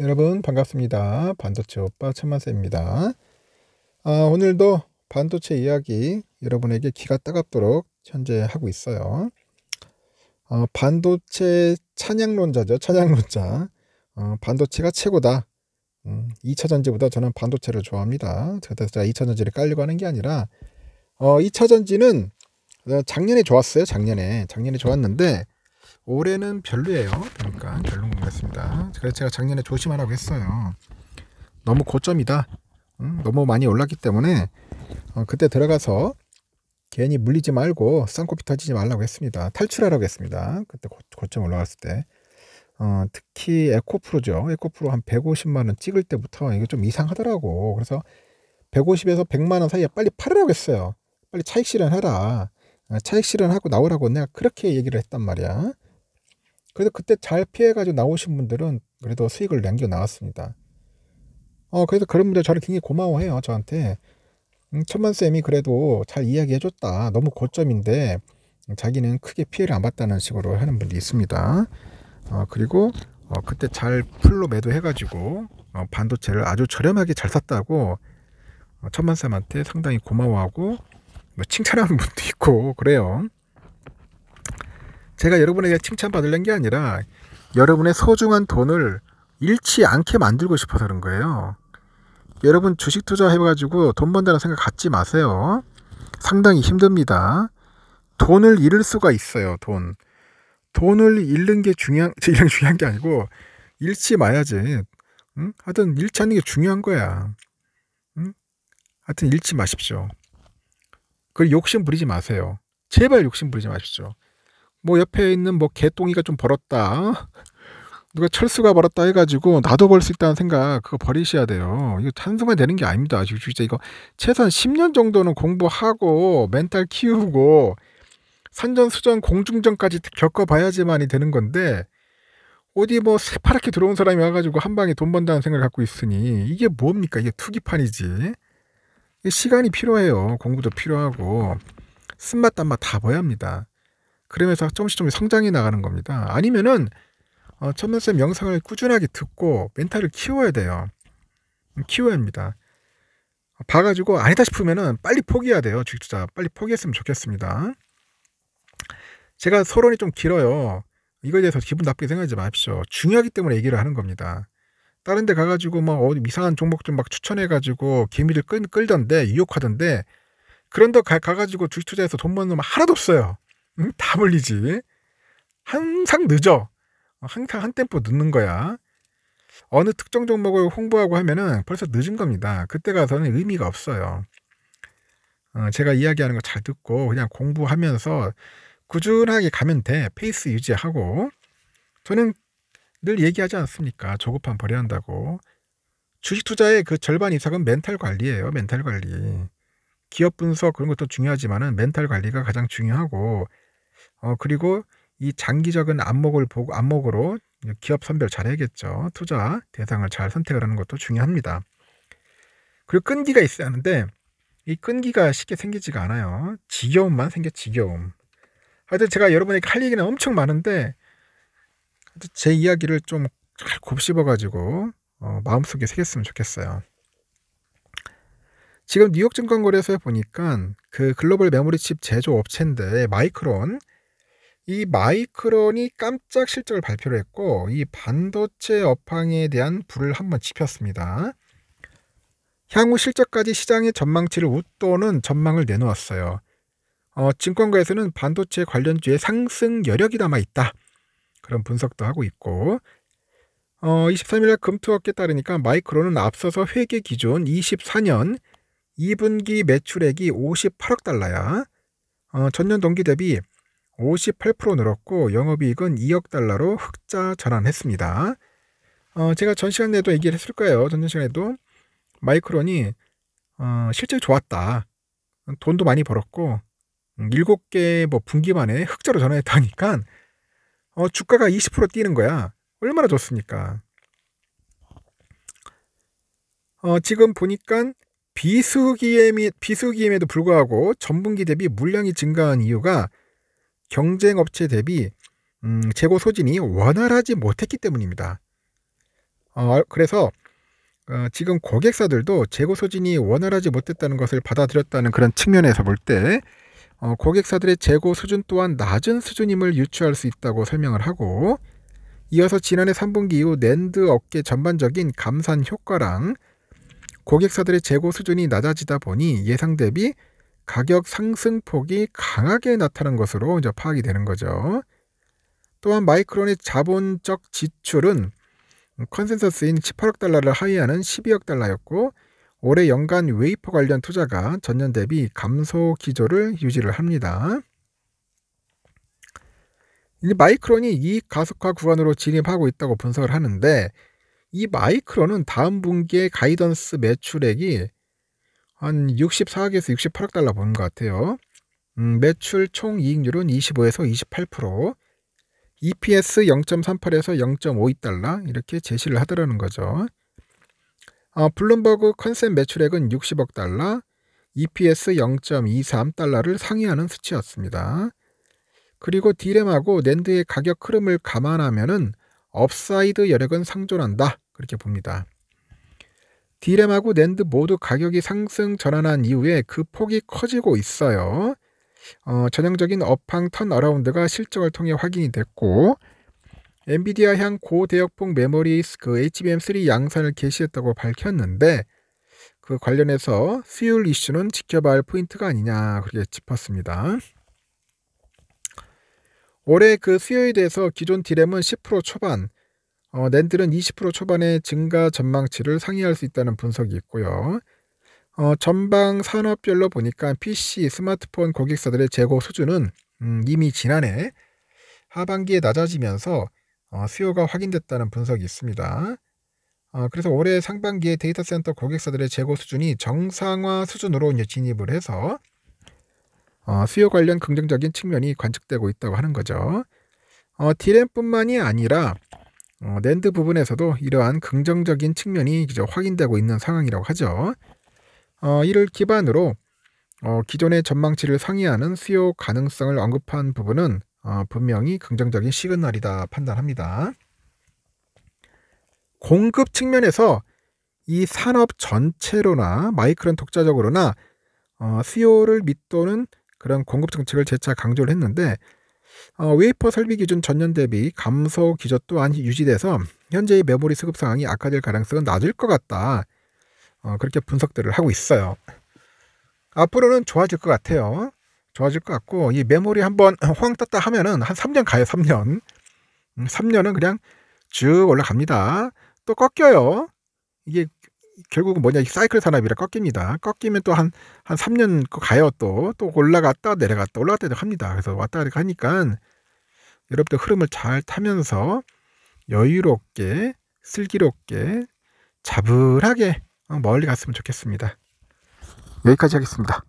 여러분 반갑습니다. 반도체 오빠 천만세입니다. 아, 오늘도 반도체 이야기 여러분에게 기가 따갑도록 현재 하고 있어요. 어, 반도체 찬양론자죠. 찬양론자. 어, 반도체가 최고다. 음, 2차 전지보다 저는 반도체를 좋아합니다. 제가 2차 전지를 깔려고 하는 게 아니라 어, 2차 전지는 어, 작년에 좋았어요. 작년에. 작년에 좋았는데 올해는 별로예요. 그러니까 별로인 것 같습니다. 그래서 제가 작년에 조심하라고 했어요. 너무 고점이다. 음, 너무 많이 올랐기 때문에 어, 그때 들어가서 괜히 물리지 말고 쌍코피 터지지 말라고 했습니다. 탈출하라고 했습니다. 그때 고, 점 올라갔을 때. 어, 특히 에코프로죠. 에코프로 한 150만원 찍을 때부터 이게 좀 이상하더라고. 그래서 150에서 100만원 사이에 빨리 팔으라고 했어요. 빨리 차익 실현하라. 어, 차익 실현하고 나오라고 내가 그렇게 얘기를 했단 말이야. 그래서 그때 잘 피해가지고 나오신 분들은 그래도 수익을 남겨 나왔습니다. 어, 그래서 그런 분들 저를 굉장히 고마워해요, 저한테. 음, 천만쌤이 그래도 잘 이야기해줬다. 너무 고점인데, 자기는 크게 피해를 안 봤다는 식으로 하는 분이 있습니다. 어, 그리고, 어, 그때 잘 풀로 매도해가지고, 어, 반도체를 아주 저렴하게 잘 샀다고, 어, 천만쌤한테 상당히 고마워하고, 뭐 칭찬하는 분도 있고, 그래요. 제가 여러분에게 칭찬받으려는 게 아니라 여러분의 소중한 돈을 잃지 않게 만들고 싶어서 그런 거예요. 여러분 주식 투자해가지고 돈 번다는 생각 갖지 마세요. 상당히 힘듭니다. 돈을 잃을 수가 있어요, 돈. 돈을 잃는 게 중요한, 이런 중요한 게 아니고, 잃지 마야지. 응? 하여튼, 잃지 않는 게 중요한 거야. 응? 하여튼, 잃지 마십시오. 그리고 욕심 부리지 마세요. 제발 욕심 부리지 마십시오. 뭐 옆에 있는 뭐 개똥이가 좀 벌었다. 누가 철수가 벌었다 해가지고 나도 벌 수 있다는 생각 그거 버리셔야 돼요. 이거 찬순간 되는 게 아닙니다. 진짜 이거 최소한 10년 정도는 공부하고 멘탈 키우고 산전수전 공중전까지 겪어봐야지만이 되는 건데 어디 뭐 새파랗게 들어온 사람이 와가지고 한 방에 돈 번다는 생각을 갖고 있으니 이게 뭡니까? 이게 투기판이지. 시간이 필요해요. 공부도 필요하고 쓴맛 단맛 다 봐야 합니다. 그러면서 조금씩 조금 성장이 나가는 겁니다. 아니면은 어, 천면쌤 영상을 꾸준하게 듣고 멘탈을 키워야 돼요. 음, 키워야 합니다. 봐가지고 아니다 싶으면은 빨리 포기해야 돼요. 주식 투자 빨리 포기했으면 좋겠습니다. 제가 서론이 좀 길어요. 이거에 대해서 기분 나쁘게 생각하지 마십시오. 중요하기 때문에 얘기를 하는 겁니다. 다른 데 가가지고 막 뭐 어디 이상한 종목 좀 막 추천해가지고 개미를 끌, 끌던데 유혹하던데 그런데 가, 가가지고 주식 투자에서돈 버는 놈 하나도 없어요. 응? 다 물리지. 항상 늦어. 항상 한 템포 늦는 거야. 어느 특정 종목을 홍보하고 하면은 벌써 늦은 겁니다. 그때 가서는 의미가 없어요. 어, 제가 이야기하는 거 잘 듣고 그냥 공부하면서 꾸준하게 가면 돼. 페이스 유지하고. 저는 늘 얘기하지 않습니까? 조급함 버려야 한다고. 주식 투자의 그 절반 이상은 멘탈 관리예요. 멘탈 관리. 기업 분석 그런 것도 중요하지만은 멘탈 관리가 가장 중요하고 어, 그리고 이 장기적인 안목을 보고 안목으로 기업 선별 잘해야겠죠. 투자 대상을 잘 선택을 하는 것도 중요합니다. 그리고 끈기가 있어야 하는데 이 끈기가 쉽게 생기지가 않아요. 지겨움만 생겨 지겨움. 하여튼 제가 여러분에게 할 얘기는 엄청 많은데 제 이야기를 좀 잘 곱씹어가지고 어, 마음속에 새겼으면 좋겠어요. 지금 뉴욕 증권거래소에 보니까 그 글로벌 메모리 칩 제조 업체인데 마이크론 이 마이크론이 깜짝 실적을 발표를 했고 이 반도체 업황에 대한 불을 한번 지폈습니다. 향후 실적까지 시장의 전망치를 웃도는 전망을 내놓았어요. 어, 증권가에서는 반도체 관련주의 상승 여력이 남아 있다. 그런 분석도 하고 있고 어, 23일 금투업계 에 따르니까 마이크론은 앞서서 회계 기준 24년 2분기 매출액이 58억 달러야. 어, 전년 동기 대비 58% 늘었고 영업이익은 2억 달러로 흑자 전환했습니다. 어, 제가 전 시간에도 얘기를 했을 거예요. 전 시간에도 마이크론이 어, 실제 좋았다. 돈도 많이 벌었고 7개 음, 뭐 분기 만에 흑자로 전환했다니까 어, 주가가 20% 뛰는 거야. 얼마나 좋습니까? 어, 지금 보니까 비수기에, 비수기임에도 불구하고 전분기 대비 물량이 증가한 이유가 경쟁 업체 대비 음, 재고 소진이 원활하지 못했기 때문입니다. 어, 그래서 어, 지금 고객사들도 재고 소진이 원활하지 못했다는 것을 받아들였다는 그런 측면에서 볼때 어, 고객사들의 재고 수준 또한 낮은 수준임을 유추할 수 있다고 설명을 하고 이어서 지난해 3분기 이후 낸드 업계 전반적인 감산 효과랑 고객사들의 재고 수준이 낮아지다 보니 예상 대비 가격 상승폭이 강하게 나타난 것으로 이제 파악이 되는 거죠. 또한 마이크론의 자본적 지출은 컨센서스인 18억 달러를 하위하는 12억 달러였고 올해 연간 웨이퍼 관련 투자가 전년 대비 감소 기조를 유지를 합니다. 이제 마이크론이 이 가속화 구간으로 진입하고 있다고 분석을 하는데 이 마이크론은 다음 분기에 가이던스 매출액이 한 64억에서 68억 달러 버는 것 같아요. 음, 매출 총 이익률은 25에서 28%, EPS 0.38에서 0.52달러 이렇게 제시를 하더라는 거죠. 어, 블룸버그 컨셉 매출액은 60억 달러, EPS 0.23달러를 상회하는 수치였습니다. 그리고 디램하고 랜드의 가격 흐름을 감안하면은 업사이드 여력은 상존한다. 그렇게 봅니다. 디램하고 낸드 모두 가격이 상승 전환한 이후에 그 폭이 커지고 있어요. 어, 전형적인 업황 턴어라운드가 실적을 통해 확인이 됐고 엔비디아 향 고대역폭 메모리 그 HBM3 양산을 개시했다고 밝혔는데 그 관련해서 수율 이슈는 지켜봐야 할 포인트가 아니냐 그렇게 짚었습니다. 올해 그 수요에 대해서 기존 디램은 10% 초반, 어, 낸들은 20% 초반의 증가 전망치를 상회할 수 있다는 분석이 있고요. 어, 전방 산업별로 보니까 PC, 스마트폰 고객사들의 재고 수준은 음, 이미 지난해 하반기에 낮아지면서 어, 수요가 확인됐다는 분석이 있습니다. 어, 그래서 올해 상반기에 데이터 센터 고객사들의 재고 수준이 정상화 수준으로 이제 진입을 해서 어, 수요 관련 긍정적인 측면이 관측되고 있다고 하는 거죠. 어, 디램뿐만이 아니라 어, 랜드 부분에서도 이러한 긍정적인 측면이 이제 확인되고 있는 상황이라고 하죠. 어, 이를 기반으로 어, 기존의 전망치를 상의하는 수요 가능성을 언급한 부분은 어, 분명히 긍정적인 시그널이다 판단합니다. 공급 측면에서 이 산업 전체로나 마이크론 독자적으로나 어, 수요를 밑도는 그런 공급 정책을 재차 강조를 했는데 어, 웨이퍼 설비 기준 전년 대비 감소 기저 또한 유지돼서 현재의 메모리 수급 상황이 악화될 가능성은 낮을 것 같다. 어, 그렇게 분석들을 하고 있어요. 앞으로는 좋아질 것 같아요. 좋아질 것 같고 이 메모리 한번 호황 떴다 하면은 한 3년 가요. 3년. 3년은 음, 그냥 쭉 올라갑니다. 또 꺾여요. 이게 결국은 뭐냐 이 사이클 산업이라 꺾입니다. 꺾이면 또 한 한 3년 그 가요 또 또 올라갔다 내려갔다 올라갔다 합니다. 그래서 왔다 갔다 하니까 여러분들 흐름을 잘 타면서 여유롭게 슬기롭게 자불하게 어, 멀리 갔으면 좋겠습니다. 여기까지 하겠습니다.